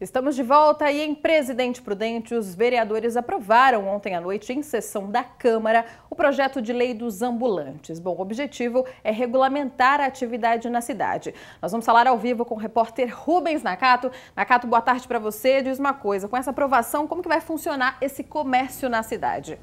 Estamos de volta e em Presidente Prudente, os vereadores aprovaram ontem à noite, em sessão da Câmara, o projeto de lei dos ambulantes. Bom, o objetivo é regulamentar a atividade na cidade. Nós vamos falar ao vivo com o repórter Rubens Nakato. Nakato, boa tarde para você. Diz uma coisa, com essa aprovação, como que vai funcionar esse comércio na cidade?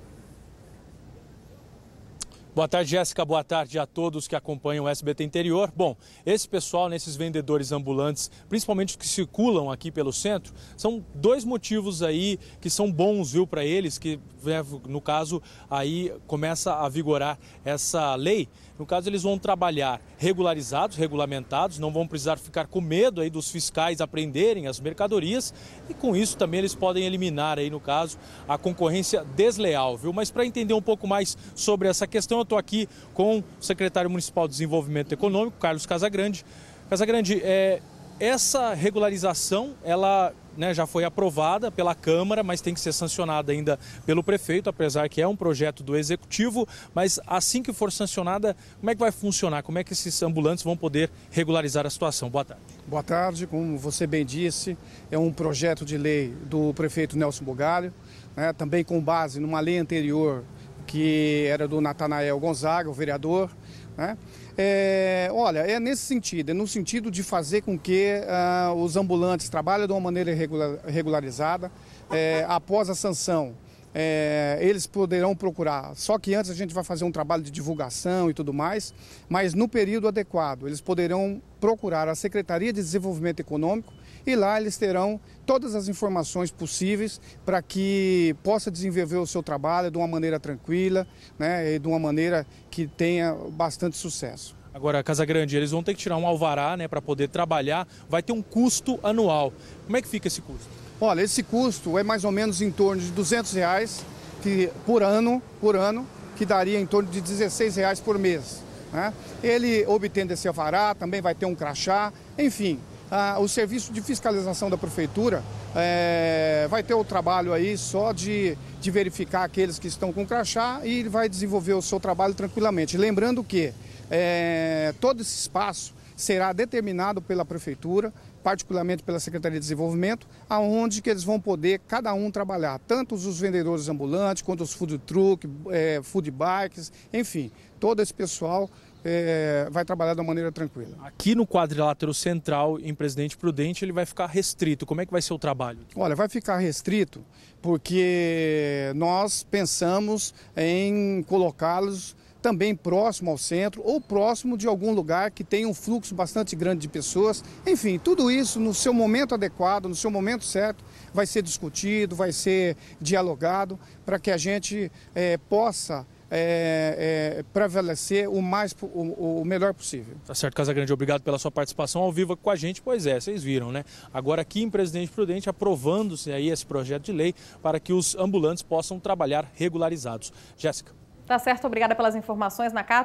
Boa tarde, Jéssica. Boa tarde a todos que acompanham o SBT Interior. Bom, esse pessoal, nesses vendedores ambulantes, principalmente os que circulam aqui pelo centro, são dois motivos aí que são bons, viu, para eles, que né, no caso aí começa a vigorar essa lei. No caso, eles vão trabalhar regularizados, regulamentados, não vão precisar ficar com medo aí dos fiscais apreenderem as mercadorias e com isso também eles podem eliminar aí, no caso, a concorrência desleal, viu? Mas para entender um pouco mais sobre essa questão, estou aqui com o secretário municipal de Desenvolvimento Econômico, Carlos Casagrande. Casagrande, é, essa regularização, ela né, já foi aprovada pela Câmara, mas tem que ser sancionada ainda pelo prefeito, apesar que é um projeto do Executivo. Mas assim que for sancionada, como é que vai funcionar? Como é que esses ambulantes vão poder regularizar a situação? Boa tarde. Boa tarde, como você bem disse, é um projeto de lei do prefeito Nelson Bogalho, né, também com base numa lei anterior que era do Natanael Gonzaga, o vereador. Né? É, olha, é nesse sentido, é no sentido de fazer com que ah, os ambulantes trabalhem de uma maneira regularizada. É, após a sanção é, eles poderão procurar. Só que antes a gente vai fazer um trabalho de divulgação e tudo mais, mas no período adequado eles poderão procurar a Secretaria de Desenvolvimento Econômico e lá eles terão todas as informações possíveis para que possa desenvolver o seu trabalho de uma maneira tranquila né, e de uma maneira que tenha bastante sucesso. Agora, Casa Grande, eles vão ter que tirar um alvará né, para poder trabalhar, vai ter um custo anual. Como é que fica esse custo? Olha, esse custo é mais ou menos em torno de 200 reais que, por ano, por ano, que daria em torno de 16 reais por mês. Né? Ele obtendo esse alvará, também vai ter um crachá, enfim, ah, o serviço de fiscalização da prefeitura é, vai ter o trabalho aí só de, de verificar aqueles que estão com crachá e ele vai desenvolver o seu trabalho tranquilamente. Lembrando que é, todo esse espaço será determinado pela Prefeitura, particularmente pela Secretaria de Desenvolvimento, aonde que eles vão poder, cada um, trabalhar, tanto os vendedores ambulantes, quanto os food truck, é, food bikes, enfim, todo esse pessoal é, vai trabalhar de uma maneira tranquila. Aqui no quadrilátero central, em Presidente Prudente, ele vai ficar restrito. Como é que vai ser o trabalho? Olha, vai ficar restrito porque nós pensamos em colocá-los também próximo ao centro ou próximo de algum lugar que tenha um fluxo bastante grande de pessoas. Enfim, tudo isso no seu momento adequado, no seu momento certo, vai ser discutido, vai ser dialogado para que a gente é, possa é, é, prevalecer o, mais, o, o, melhor possível. Tá certo, Casagrande, obrigado pela sua participação ao vivo com a gente. Pois é, vocês viram, né? Agora aqui em Presidente Prudente, aprovando-se aí esse projeto de lei para que os ambulantes possam trabalhar regularizados. Jéssica. Tá certo, obrigada pelas informações, Nakata.